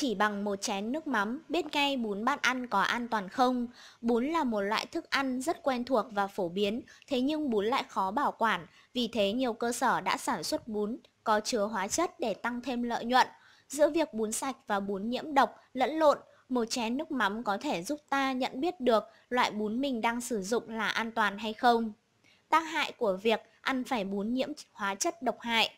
Chỉ bằng một chén nước mắm, biết ngay bún bạn ăn có an toàn không. Bún là một loại thức ăn rất quen thuộc và phổ biến, thế nhưng bún lại khó bảo quản, vì thế nhiều cơ sở đã sản xuất bún có chứa hóa chất để tăng thêm lợi nhuận. Giữa việc bún sạch và bún nhiễm độc lẫn lộn, một chén nước mắm có thể giúp ta nhận biết được loại bún mình đang sử dụng là an toàn hay không. Tác hại của việc ăn phải bún nhiễm hóa chất độc hại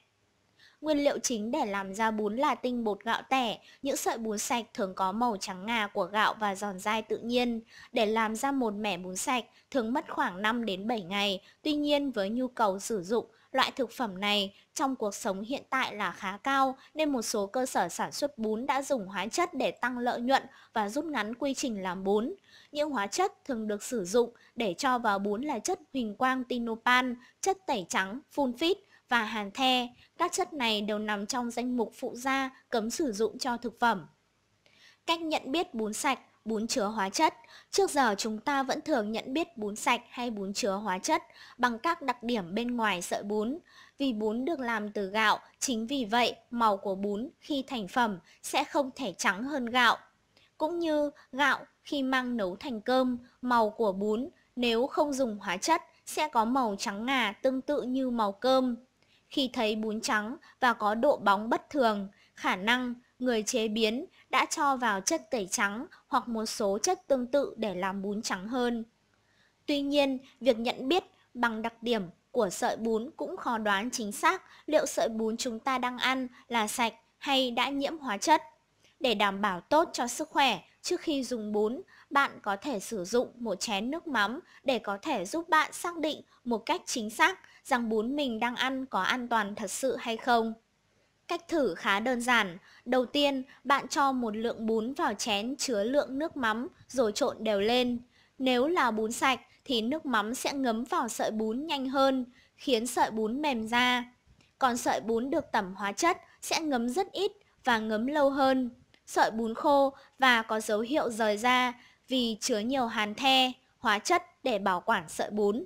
Nguyên liệu chính để làm ra bún là tinh bột gạo tẻ, những sợi bún sạch thường có màu trắng ngà của gạo và giòn dai tự nhiên. Để làm ra một mẻ bún sạch thường mất khoảng 5 đến 7 ngày, tuy nhiên với nhu cầu sử dụng, loại thực phẩm này trong cuộc sống hiện tại là khá cao nên một số cơ sở sản xuất bún đã dùng hóa chất để tăng lợi nhuận và rút ngắn quy trình làm bún. Những hóa chất thường được sử dụng để cho vào bún là chất huỳnh quang tinopan, chất tẩy trắng, phun phít, và hàn the, các chất này đều nằm trong danh mục phụ gia cấm sử dụng cho thực phẩm. Cách nhận biết bún sạch, bún chứa hóa chất Trước giờ chúng ta vẫn thường nhận biết bún sạch hay bún chứa hóa chất bằng các đặc điểm bên ngoài sợi bún. Vì bún được làm từ gạo, chính vì vậy màu của bún khi thành phẩm sẽ không thể trắng hơn gạo. Cũng như gạo khi mang nấu thành cơm, màu của bún nếu không dùng hóa chất sẽ có màu trắng ngà tương tự như màu cơm. Khi thấy bún trắng và có độ bóng bất thường, khả năng người chế biến đã cho vào chất tẩy trắng hoặc một số chất tương tự để làm bún trắng hơn. Tuy nhiên, việc nhận biết bằng đặc điểm của sợi bún cũng khó đoán chính xác liệu sợi bún chúng ta đang ăn là sạch hay đã nhiễm hóa chất. Để đảm bảo tốt cho sức khỏe, Trước khi dùng bún, bạn có thể sử dụng một chén nước mắm để có thể giúp bạn xác định một cách chính xác rằng bún mình đang ăn có an toàn thật sự hay không. Cách thử khá đơn giản. Đầu tiên, bạn cho một lượng bún vào chén chứa lượng nước mắm rồi trộn đều lên. Nếu là bún sạch thì nước mắm sẽ ngấm vào sợi bún nhanh hơn, khiến sợi bún mềm ra. Còn sợi bún được tẩm hóa chất sẽ ngấm rất ít và ngấm lâu hơn sợi bún khô và có dấu hiệu rời ra vì chứa nhiều hàn the, hóa chất để bảo quản sợi bún.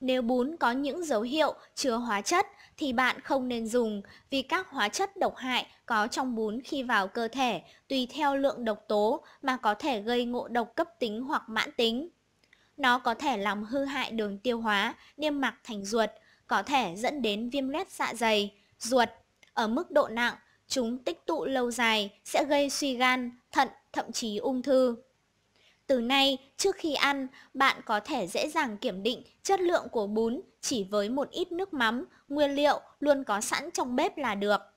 Nếu bún có những dấu hiệu chứa hóa chất thì bạn không nên dùng vì các hóa chất độc hại có trong bún khi vào cơ thể tùy theo lượng độc tố mà có thể gây ngộ độc cấp tính hoặc mãn tính. Nó có thể làm hư hại đường tiêu hóa, niêm mạc thành ruột, có thể dẫn đến viêm loét dạ dày, ruột. Ở mức độ nặng, Chúng tích tụ lâu dài sẽ gây suy gan, thận, thậm chí ung thư. Từ nay, trước khi ăn, bạn có thể dễ dàng kiểm định chất lượng của bún chỉ với một ít nước mắm, nguyên liệu luôn có sẵn trong bếp là được.